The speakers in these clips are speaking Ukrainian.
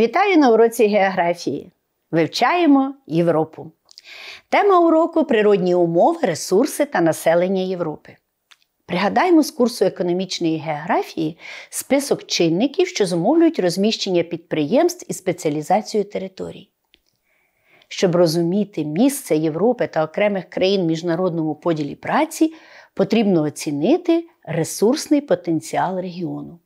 Вітаю на уроці географії. Вивчаємо Європу. Тема уроку природні умови, ресурси та населення Європи. Пригадаємо з курсу економічної географії список чинників, що зумовлюють розміщення підприємств і спеціалізацію територій. Щоб розуміти місце Європи та окремих країн в міжнародному поділі праці, потрібно оцінити ресурсний потенціал регіону.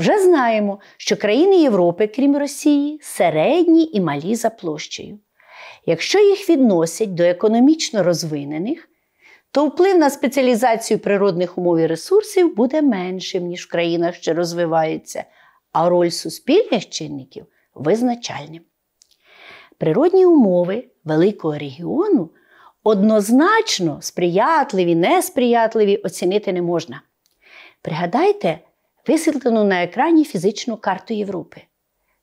Вже знаємо, що країни Європи, крім Росії, середні і малі за площею. Якщо їх відносять до економічно розвинених, то вплив на спеціалізацію природних умов і ресурсів буде меншим, ніж в країнах, що розвиваються, а роль суспільних чинників визначальним. Природні умови великого регіону однозначно сприятливі, несприятливі оцінити не можна. Пригадайте, висвітлено на екрані фізичну карту Європи.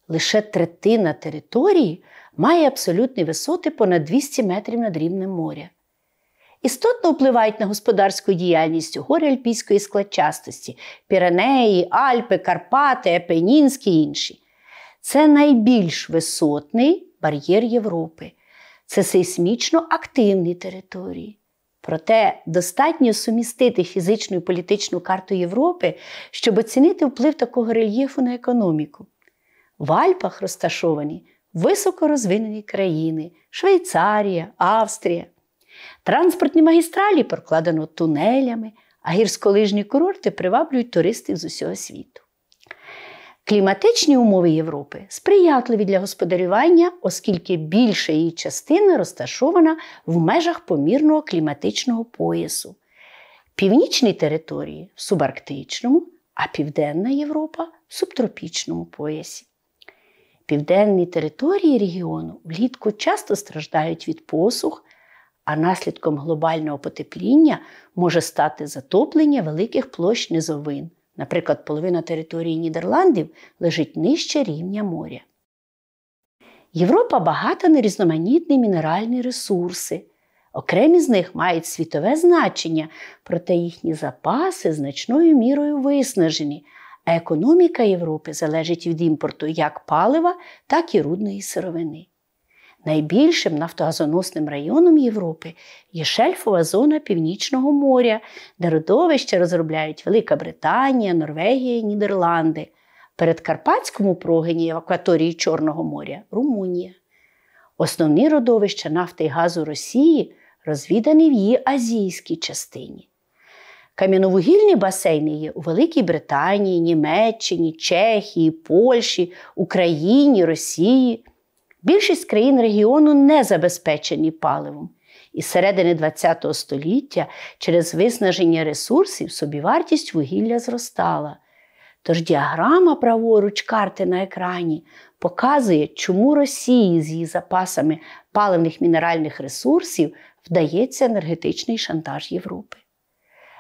Лише третина території має абсолютні висоти понад 200 метрів над рівнем моря. Істотно впливають на господарську діяльність гори Альпійської складчастості Піренеї, Альпи, Карпати, Епенінські і інші. Це найбільш висотний бар'єр Європи. Це сейсмічно активні території. Проте достатньо сумістити фізичну і політичну карту Європи, щоб оцінити вплив такого рельєфу на економіку. В Альпах розташовані високо розвинені країни Швейцарія, Австрія. Транспортні магістралі прокладено тунелями, а гірськолижні курорти приваблюють туристів з усього світу. Кліматичні умови Європи сприятливі для господарювання, оскільки більша її частина розташована в межах помірного кліматичного поясу. Північні території в субарктичному, а Південна Європа в субтропічному поясі. Південні території регіону влітку часто страждають від посух, а наслідком глобального потепління може стати затоплення великих площ низовин. Наприклад, половина території Нідерландів лежить нижче рівня моря. Європа багата на різноманітні мінеральні ресурси. Окремі з них мають світове значення, проте їхні запаси значною мірою виснажені, а економіка Європи залежить від імпорту як палива, так і рудної сировини. Найбільшим нафтогазоносним районом Європи є шельфова зона Північного моря, де родовища розробляють Велика Британія, Норвегія, Нідерланди. Передкарпатському прогині акваторії Чорного моря Румунія. Основні родовища нафти і газу Росії розвідані в її азійській частині. Кам'яновугільні басейни є у Великій Британії, Німеччині, Чехії, Польщі, Україні, Росії. Більшість країн регіону не забезпечені паливом. І з середини ХХ століття через виснаження ресурсів собівартість вугілля зростала. Тож діаграма праворуч карти на екрані показує, чому Росії з її запасами паливних мінеральних ресурсів вдається енергетичний шантаж Європи.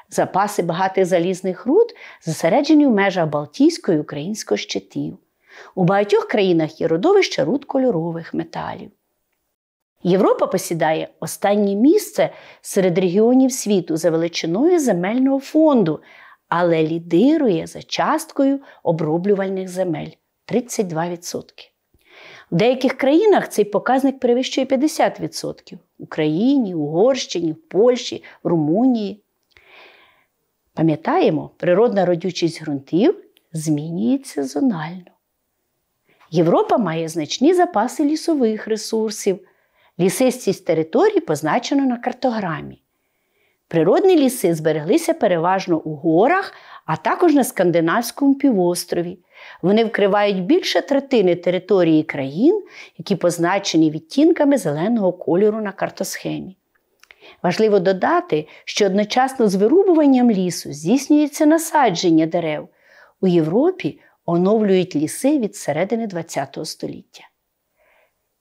Запаси багатих залізних руд зосереджені в межах Балтійської і української щитів. У багатьох країнах є родовище руд кольорових металів. Європа посідає останнє місце серед регіонів світу за величиною земельного фонду, але лідирує за часткою оброблювальних земель 32%. В деяких країнах цей показник перевищує 50% в Україні, Угорщині, Польщі, Румунії. Пам'ятаємо, природна родючість ґрунтів змінюється зонально. Європа має значні запаси лісових ресурсів. Лісистість територій позначено на картограмі. Природні ліси збереглися переважно у горах, а також на Скандинавському півострові. Вони вкривають більше третини території країн, які позначені відтінками зеленого кольору на картосхемі. Важливо додати, що одночасно з вирубуванням лісу здійснюється насадження дерев. У Європі оновлюють ліси від середини ХХ століття.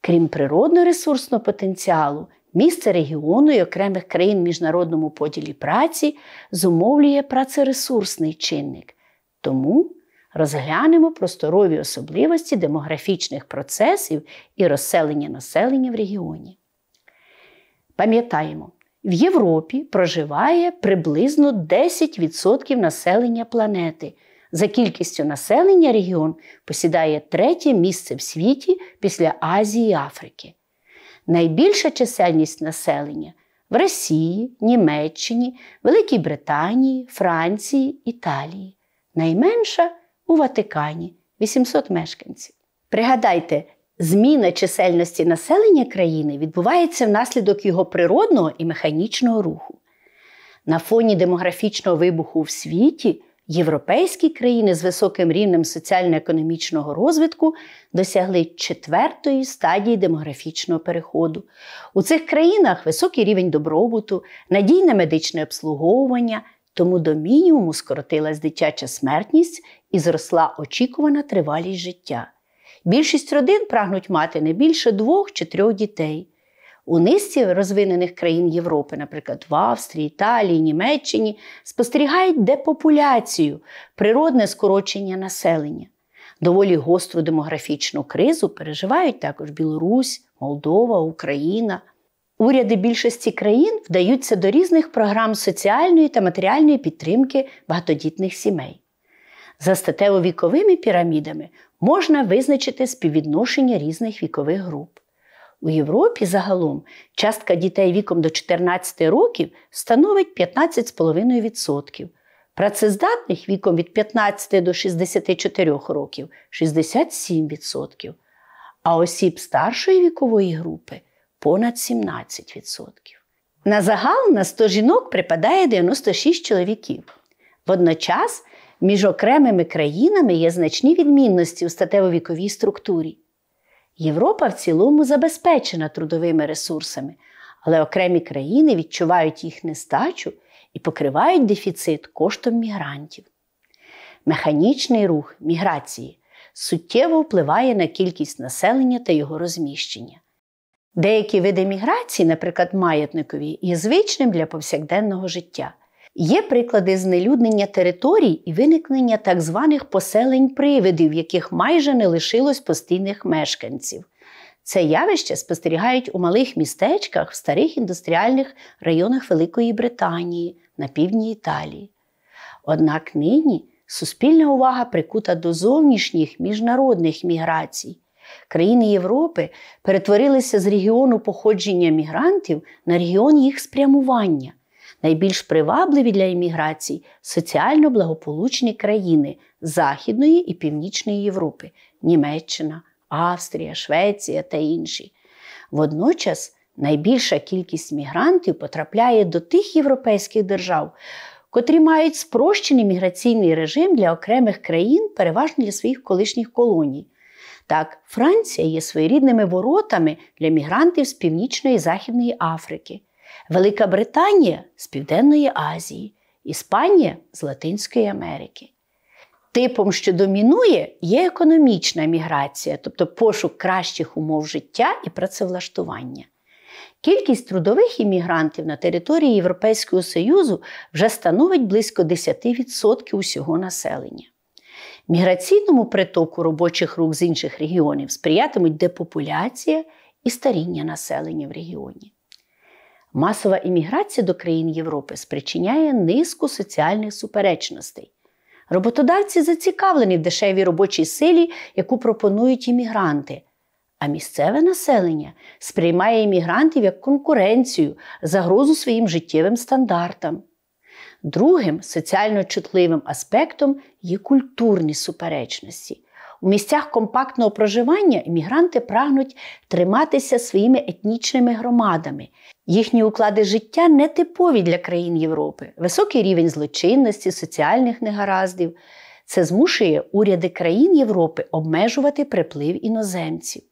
Крім природно-ресурсного потенціалу, місце регіону і окремих країн в міжнародному поділі праці зумовлює працересурсний чинник. Тому розглянемо просторові особливості демографічних процесів і розселення населення в регіоні. Пам'ятаємо, в Європі проживає приблизно 10% населення планети. За кількістю населення регіон посідає третє місце в світі після Азії і Африки. Найбільша чисельність населення в Росії, Німеччині, Великій Британії, Франції, Італії. Найменша у Ватикані 800 мешканців. Пригадайте, зміна чисельності населення країни відбувається внаслідок його природного і механічного руху. На фоні демографічного вибуху в світі Європейські країни з високим рівнем соціально-економічного розвитку досягли четвертої стадії демографічного переходу. У цих країнах високий рівень добробуту, надійне медичне обслуговування, тому до мінімуму скоротилась дитяча смертність і зросла очікувана тривалість життя. Більшість родин прагнуть мати не більше двох чи трьох дітей. У низці розвинених країн Європи, наприклад, в Австрії, Італії, Німеччині, спостерігають депопуляцію, природне скорочення населення. Доволі гостру демографічну кризу переживають також Білорусь, Молдова, Україна. Уряди більшості країн вдаються до різних програм соціальної та матеріальної підтримки багатодітних сімей. За статево-віковими пірамідами можна визначити співвідношення різних вікових груп. У Європі загалом частка дітей віком до 14 років становить 15,5%, працездатних віком від 15 до 64 років 67%, а осіб старшої вікової групи понад 17%. На загал на 100 жінок припадає 96 чоловіків. Водночас між окремими країнами є значні відмінності у статево-віковій структурі. Європа в цілому забезпечена трудовими ресурсами, але окремі країни відчувають їх нестачу і покривають дефіцит коштом мігрантів. Механічний рух міграції суттєво впливає на кількість населення та його розміщення. Деякі види міграції, наприклад, маятникові, є звичним для повсякденного життя. Є приклади знелюднення територій і виникнення так званих поселень привидів, яких майже не лишилось постійних мешканців. Це явище спостерігають у малих містечках в старих індустріальних районах Великої Британії на півдні Італії. Однак нині суспільна увага прикута до зовнішніх міжнародних міграцій. Країни Європи перетворилися з регіону походження мігрантів на регіон їх спрямування найбільш привабливі для імміграцій соціально благополучні країни Західної і Північної Європи Німеччина, Австрія, Швеція та інші. Водночас найбільша кількість мігрантів потрапляє до тих європейських держав, котрі мають спрощений міграційний режим для окремих країн, переважно для своїх колишніх колоній. Так, Франція є своєрідними воротами для мігрантів з Північної і Західної Африки. Велика Британія з Південної Азії, Іспанія з Латинської Америки. Типом, що домінує, є економічна міграція, тобто пошук кращих умов життя і працевлаштування. Кількість трудових іммігрантів на території Європейського Союзу вже становить близько 10% усього населення. Міграційному притоку робочих рук з інших регіонів сприятимуть депопуляція і старіння населення в регіоні. Масова імміграція до країн Європи спричиняє низку соціальних суперечностей. Роботодавці зацікавлені в дешевій робочій силі, яку пропонують іммігранти, а місцеве населення сприймає іммігрантів як конкуренцію, загрозу своїм життєвим стандартам. Другим соціально чутливим аспектом є культурні суперечності. У місцях компактного проживання іммігранти прагнуть триматися своїми етнічними громадами. Їхні уклади життя нетипові для країн Європи, високий рівень злочинності, соціальних негараздів. Це змушує уряди країн Європи обмежувати приплив іноземців.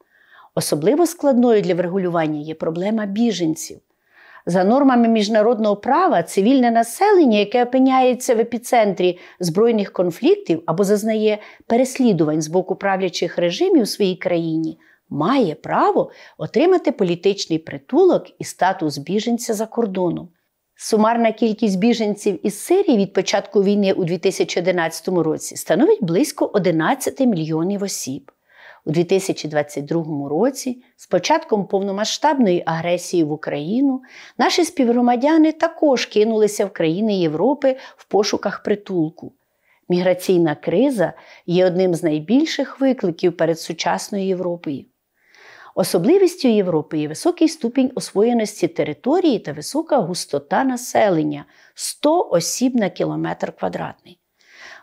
Особливо складною для врегулювання є проблема біженців. За нормами міжнародного права цивільне населення, яке опиняється в епіцентрі збройних конфліктів або зазнає переслідувань з боку правлячих режимів у своїй країні, має право отримати політичний притулок і статус біженця за кордоном. Сумарна кількість біженців із Сирії від початку війни у 2011 році становить близько 11 мільйонів осіб у 2022 році, з початком повномасштабної агресії в Україну, наші співгромадяни також кинулися в країни Європи в пошуках притулку. Міграційна криза є одним з найбільших викликів перед сучасною Європою. Особливістю Європи є високий ступінь освоєності території та висока густота населення 100 осіб на кілометр квадратний.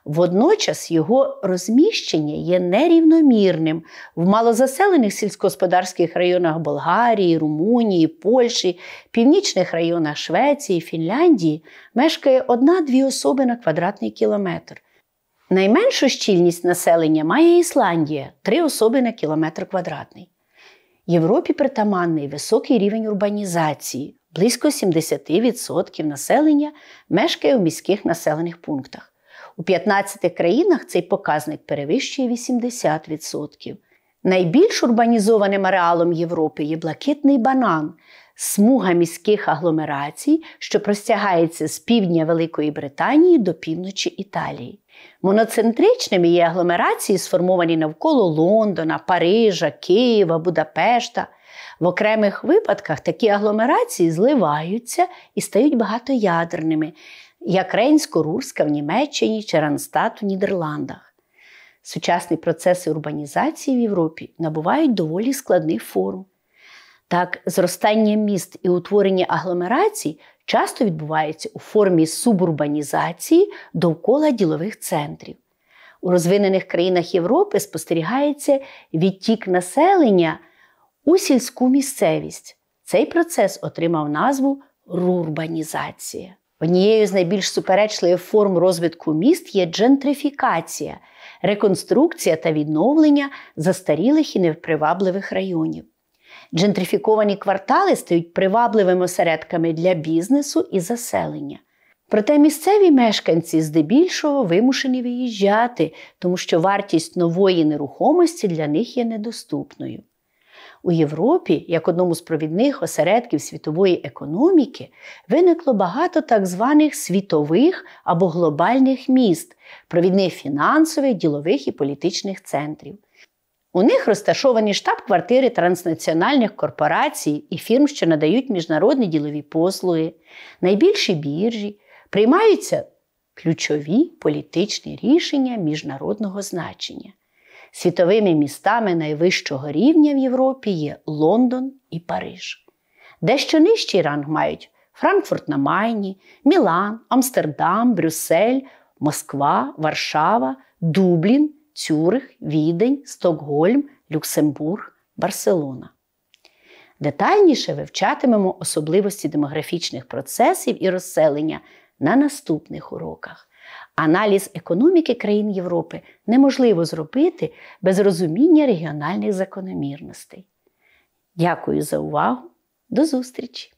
Водночас його розміщення є нерівномірним. В малозаселених сільськогосподарських районах Болгарії, Румунії, Польщі, північних районах Швеції, Фінляндії мешкає одна-дві особи на квадратний кілометр. Найменшу щільність населення має Ісландія три особи на кілометр квадратний. Європі притаманний високий рівень урбанізації. Близько 70% населення мешкає у міських населених пунктах. У 15 країнах цей показник перевищує 80%. Найбільш урбанізованим ареалом Європи є блакитний банан, смуга міських агломерацій, що простягається з півдня Великої Британії до півночі Італії. Моноцентричними є агломерації, сформовані навколо Лондона, Парижа, Києва, Будапешта. В окремих випадках такі агломерації зливаються і стають багатоядерними як Рейнсько-Рурська в Німеччині чи Ранстат у Нідерландах. Сучасні процеси урбанізації в Європі набувають доволі складних форм. Так, зростання міст і утворення агломерацій часто відбувається у формі субурбанізації довкола ділових центрів. У розвинених країнах Європи спостерігається відтік населення у сільську місцевість. Цей процес отримав назву рурбанізація. Однією з найбільш суперечливих форм розвитку міст є джентрифікація, реконструкція та відновлення застарілих і непривабливих районів. Джентрифіковані квартали стають привабливими осередками для бізнесу і заселення. Проте місцеві мешканці здебільшого вимушені виїжджати, тому що вартість нової нерухомості для них є недоступною у Європі, як одному з провідних осередків світової економіки, виникло багато так званих світових або глобальних міст, провідних фінансових, ділових і політичних центрів. У них розташовані штаб-квартири транснаціональних корпорацій і фірм, що надають міжнародні ділові послуги, найбільші біржі, приймаються ключові політичні рішення міжнародного значення. Світовими містами найвищого рівня в Європі є Лондон і Париж. Дещо нижчий ранг мають Франкфурт на Майні, Мілан, Амстердам, Брюссель, Москва, Варшава, Дублін, Цюрих, Відень, Стокгольм, Люксембург, Барселона. Детальніше вивчатимемо особливості демографічних процесів і розселення на наступних уроках. Аналіз економіки країн Європи неможливо зробити без розуміння регіональних закономірностей. Дякую за увагу. До зустрічі!